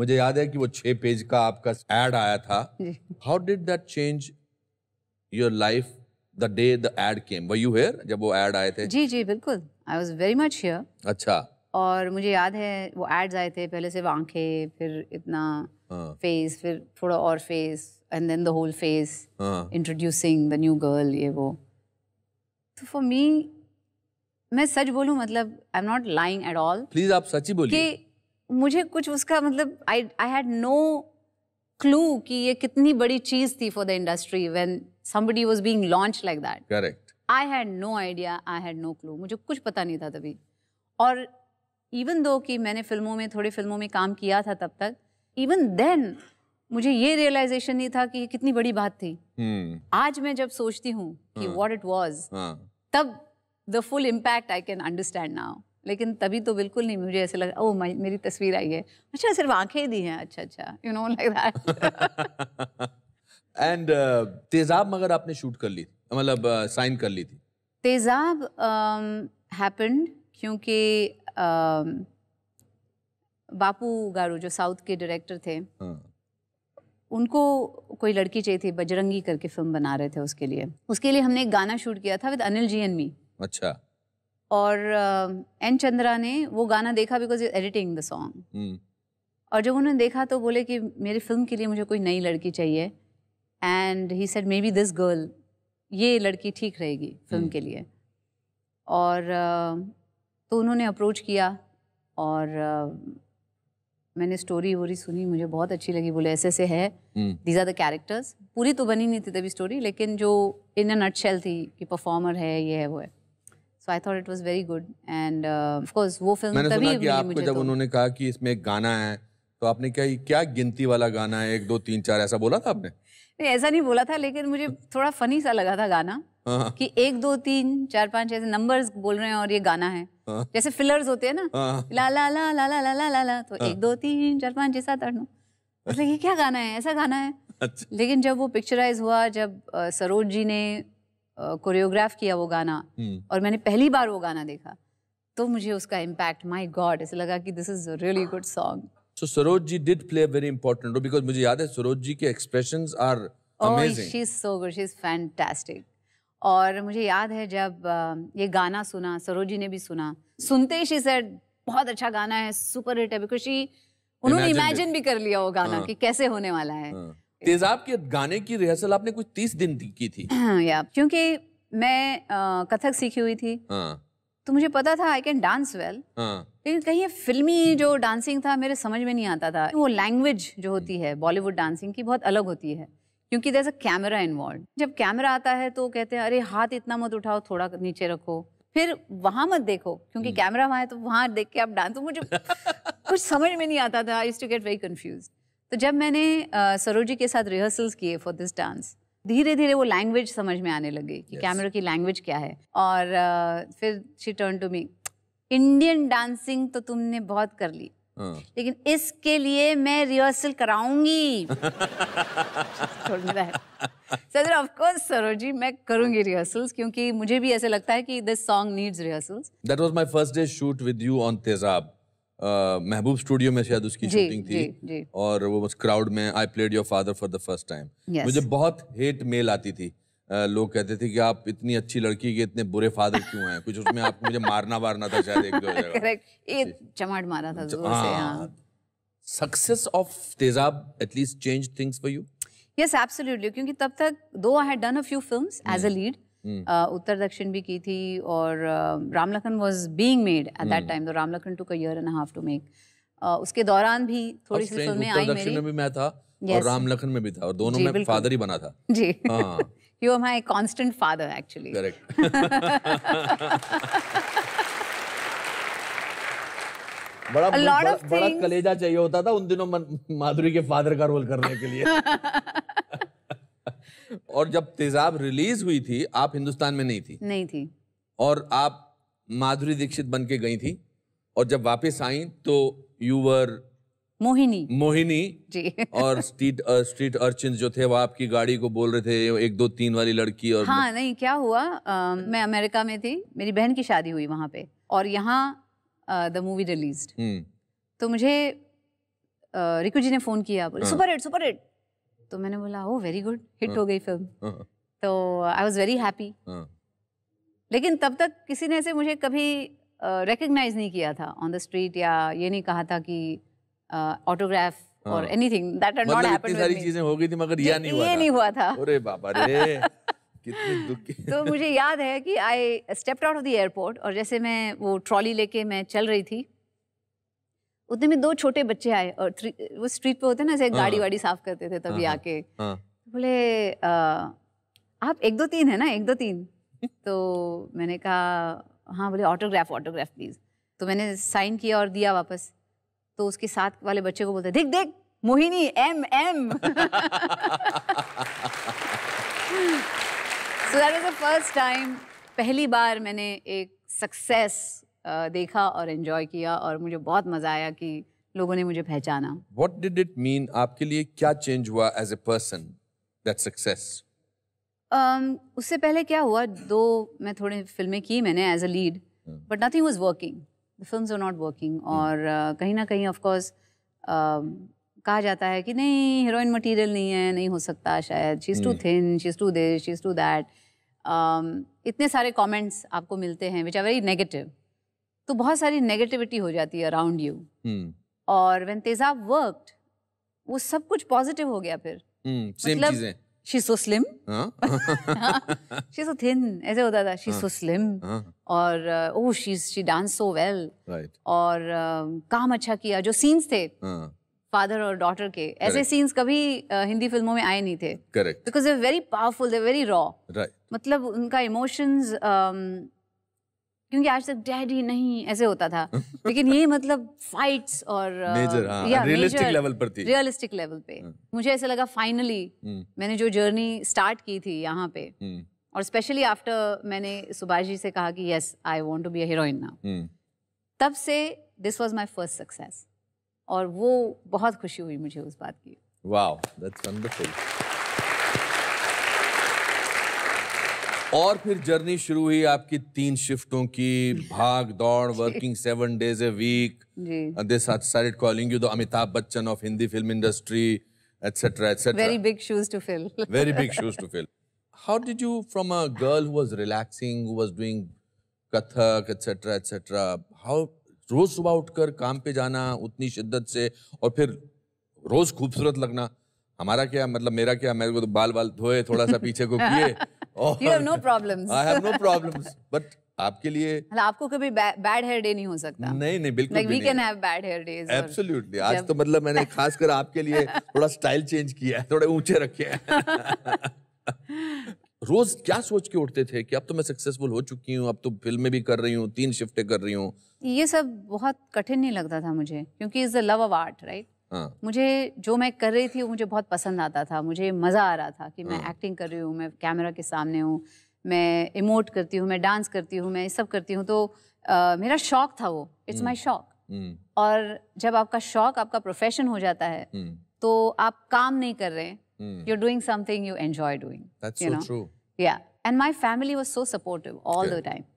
मुझे याद है कि वो छह पेज का आपका एड आया था how did that change your life the day the ad came were you here जब वो एड आए थे जी जी बिल्कुल I was very much here अच्छा और मुझे याद है वो एड्स आए थे पहले सिर्फ आंखें फिर इतना फेस हाँ। फिर थोड़ा और face and then the whole face introducing the new girl ये वो तो फॉर मी मैं सच बोलूं मतलब I am not lying at all please आप सच ही बोलिए मुझे कुछ उसका मतलब I I had no clue कि ये कितनी बड़ी चीज थी for the industry when somebody was being launch like that correct I had no idea I had no clue मुझे कुछ पता नहीं था तभी और इवन दो कि मैंने फिल्मों में थोड़ी फिल्मों में काम किया था तब तक इवन देन मुझे ये रियलाइजेशन नहीं था कि ये कितनी बड़ी बात थी hmm. आज मैं जब सोचती हूँ कि व्हाट इट वाज तब the full impact I can understand now लेकिन तभी तो बिल्कुल नहीं मुझे ऐसे लगा ओ मेरी तस्वीर आई है अच्छा सिर्फ आंखें दी हैं अच्छा अच्छा you know like that and Tezaab मगर आपने शूट कर ली मतलब साइन uh, कर ली थी तेजाब हैपेंड um, क्योंकि um, बापू गारू जो साउथ के डायरेक्टर थे हाँ। उनको कोई लड़की चाहिए थी बजरंगी करके फिल्म बना रहे थे उसके लिए उसके लिए हमने एक गाना शूट किया था with Anil ji and me अच्छा और एन चंद्रा ने वो गाना देखा because is editing the song और जब उन्होंने देखा तो बोले कि मेरी फिल्म के लिए मुझे कोई नई लड़की चाहिए and he said maybe this girl ये लड़की ठीक रहेगी फिल्म hmm. के लिए और तो उन्होंने अप्रोच किया और मैंने स्टोरी वोरी सुनी मुझे बहुत अच्छी लगी बोले ऐसे ऐसे है दीज आर द कैरेक्टर्स पूरी तो बनी नहीं थी तभी स्टोरी लेकिन जो इन अ नटशेल थी कि परफॉर्मर है ये है वो है I thought it was very good and of course वो फिल्म मैंने तभी सुना कि आपको तो जब उन्होंने कहा कि इसमें एक गाना है तो आपने क्या क्या गिनती वाला गाना है एक दो तीन चार ऐसा बोला था आपने नहीं ऐसा नहीं बोला था लेकिन मुझे थोड़ा फनी सा लगा था गाना हाँ, हाँ। कि एक दो तीन चार पांच ऐसे नंबर्स बोल रहे हैं और ये गाना है हाँ। जैसे फिलर्स होते हैं ना ला ला ला ला ला ला ला ला ला तो एक दो तीन चार पांच छः सात आठ मतलब ये क्या गाना है ऐसा गाना है अच्छा। लेकिन जब वो पिक्चराइज हुआ जब सरोज जी ने कोरियोग्राफ किया वो गाना हम्म। और मैंने पहली बार वो गाना देखा तो मुझे उसका इम्पैक्ट माय गॉड ऐसे लगा कि this is really good song so Saroj ji did play very important role because मुझे याद है सरोज जी के expressions are amazing she is so good she is fantastic और मुझे याद है जब ये गाना सुना सरोज जी ने भी सुना सुनते शी सेड बहुत अच्छा गाना है सुपर हिट है बिकॉज शी उन्होंने इमेजिन भी कर लिया वो गाना हाँ। कि कैसे होने वाला है हाँ। तेजाब के गाने की रिहर्सल आपने कुछ तीस दिन की थी हाँ, या क्योंकि मैं कथक सीखी हुई थी हाँ। तो मुझे पता था आई कैन डांस वेल लेकिन कहीं फिल्मी जो डांसिंग था मेरे समझ में नहीं आता था वो लैंग्वेज जो होती हम्म। है बॉलीवुड डांसिंग की बहुत अलग होती है क्योंकि देर अ कैमरा इन्वॉल्व जब कैमरा आता है तो कहते हैं अरे हाथ इतना मत उठाओ थोड़ा नीचे रखो फिर वहां मत देखो क्योंकि कैमरा हम्म। वहां है तो वहां देख के आप डांस तो मुझे कुछ समझ में नहीं आता था I too get very confuse तो जब मैंने सरोजी के साथ रिहर्सल्स किए फॉर दिस डांस धीरे धीरे वो लैंग्वेज समझ में आने लगी कि yes. कैमरा की लैंग्वेज क्या है और uh, फिर she turn to me Indian dancing तो तुमने बहुत कर ली uh. लेकिन इसके लिए मैं रिहर्सल कराऊंगी सर ऑफ कोर्स सरोजी मैं करूंगी रिहर्सल्स क्योंकि मुझे भी ऐसे लगता है कि this song needs rehearsals that was my first day shoot with you on Tezaab Mehboob studio में शायद उसकी शूटिंग थी जी, जी. और वो बस क्राउड में I played your father for the first time मुझे बहुत हेट मेल आती थी लोग कहते थे कि आप इतनी अच्छी लड़की के इतने बुरे फादर क्यों हैं कुछ उसमें आप मुझे मारना वारना था शायद एक दो जगह चमाट मारा था जोर से success of Tezaab at least change things for you yes absolutely क्योंकि तब तक though I had done a few films as a lead Uttar hmm. Dakshin uh, भी की थी और Ram Lakhan was being made at that time तो Ram Lakhan took and half to make उसके दौरान भी थोड़ी सी फिल्में आई मेरी में भी मैं था yes. और राम लखन में भी था और दोनों में फादर ही बना था जी you are my constant father actually correct बड़ा बड़ा कलेजा चाहिए होता था उन दिनों माधुरी के फादर का रोल करने के लिए और जब तेजाब रिलीज हुई थी आप हिंदुस्तान में नहीं थी नहीं थी और आप माधुरी दीक्षित बन के गई थी और जब वापस आई तो यूवर मोहिनी मोहिनी जी और स्ट्रीट स्ट्रीट अर्चिन जो थे वो आपकी गाड़ी को बोल रहे थे एक दो तीन वाली लड़की और हाँ नहीं क्या हुआ आ, मैं अमेरिका में थी मेरी बहन की शादी हुई वहां पे और यहाँ द मूवी रिलीज तो मुझे रिकू जी ने फोन किया बोले हाँ। सुपर हिट सुपर हिट तो मैंने बोला ओ वेरी गुड हिट हो गई फिल्म हाँ। तो आई वॉज वेरी हैप्पी लेकिन तब तक किसी ने ऐसे मुझे कभी रिकग्नाइज uh, नहीं किया था ऑन द स्ट्रीट या ये नहीं कहा था कि ऑटोग्राफ और anything that had not happened सारी चीजें हो गई थी मगर ये नहीं हुआ ये नहीं हुआ था अरे बाबा रे कितनी दुखी तो मुझे याद है कि I stepped out of the airport और जैसे मैं वो ट्रॉली लेके मैं चल रही थी उतने में दो छोटे बच्चे आए और वो स्ट्रीट पे होते ना जैसे हाँ। गाड़ी वाड़ी साफ करते थे तभी हाँ, हाँ। आके बोले आप एक दो तीन है ना एक दो तीन तो मैंने कहा हाँ बोले ऑटोग्राफ ऑटोग्राफ प्लीज़ तो मैंने साइन किया और दिया वापस तो उसके साथ वाले बच्चे को बोलते देख देख Mohini um um so that was the first time पहली बार मैंने एक सक्सेस देखा और इन्जॉय किया और मुझे बहुत मज़ा आया कि लोगों ने मुझे पहचाना वॉट डिड इट मीन आपके लिए क्या चेंज हुआ as a person that success उससे पहले क्या हुआ दो मैं थोड़ी फिल्में की मैंने एज हाँ। हाँ। A lead but nothing was working the film are not working और uh, कहीं ना कहीं ऑफकोर्स uh, um, कहा जाता है कि नहीं हीरोइन मटेरियल नहीं है नहीं हो सकता शायद she is too thin she is too this she is too that इतने सारे कमेंट्स आपको मिलते हैं विच आर वेरी नेगेटिव तो बहुत सारी नेगेटिविटी हो जाती है अराउंड यू hmm. और वेन तेजाब वर्क वो सब कुछ पॉजिटिव हो गया फिर hmm, मतलब she so slim she so thin ऐसे होता था शी सो स्लिम और oh she she dance so well और uh, काम अच्छा किया जो सीन्स थे फादर हाँ. और डॉटर के ऐसे सीन्स कभी uh, हिंदी फिल्मों में आए नहीं थे because they very powerful they very raw मतलब उनका इमोशंस क्योंकि आज तक डैडी नहीं ऐसे होता था लेकिन ये मतलब फाइट्स और मेजर uh, हाँ, रियलिस्टिक लेवल पर थी रियलिस्टिक लेवल पे हाँ। मुझे ऐसा लगा फाइनली हम्म। मैंने जो जर्नी स्टार्ट की थी यहाँ पे हम्म। और स्पेशली आफ्टर मैंने सुभाष जी से कहा कि yes I want to be a heroine now तब से this was my first success और वो बहुत खुशी हुई मुझे उस बात की वाओ दैट्स वंडरफुल और फिर जर्नी शुरू हुई आपकी तीन शिफ्टों की भाग दौड़ working seven days a week calling you Amitabh Bachchan of Hindi film industry etcetera etcetera very big shoes to fill very big shoes to fill how did you from a girl who was relaxing who was doing Kathak etcetera etcetera how रोज सुबह उठकर काम पे जाना उतनी शिद्दत से और फिर रोज खूबसूरत लगना हमारा क्या मतलब मेरा क्या मेरे को तो बाल बाल धोए थोड़ा सा पीछे को किए you have no problems I have no problems but आपके लिए मतलब आपको कभी बैड हेयर डे नहीं हो सकता नहीं नहीं बिल्कुल like we can have bad hair days absolutely आज तो मतलब मैंने खासकर आपके लिए थोड़ा स्टाइल चेंज किया है थोड़े ऊंचे रखे हैं रोज क्या सोच के उठते थे कि अब तो मैं सक्सेसफुल हो चुकी हूँ अब तो फिल्में भी कर रही हूँ तीन शिफ्टें कर रही हूँ ये सब बहुत कठिन नहीं लगता था मुझे क्योंकि is the love of art right हाँ. मुझे जो मैं कर रही थी वो मुझे बहुत पसंद आता था मुझे मज़ा आ रहा था कि मैं हाँ. एक्टिंग कर रही हूँ मैं कैमरा के सामने हूँ मैं इमोट करती हूँ मैं डांस करती हूँ मैं सब करती हूँ तो आ, मेरा शौक था वो इट्स हम्म। माई शौक हम्म। और जब आपका शौक आपका प्रोफेशन हो जाता है हम्म। तो आप काम नहीं कर रहे you you're doing something you enjoy doing and my family was so supportive all the time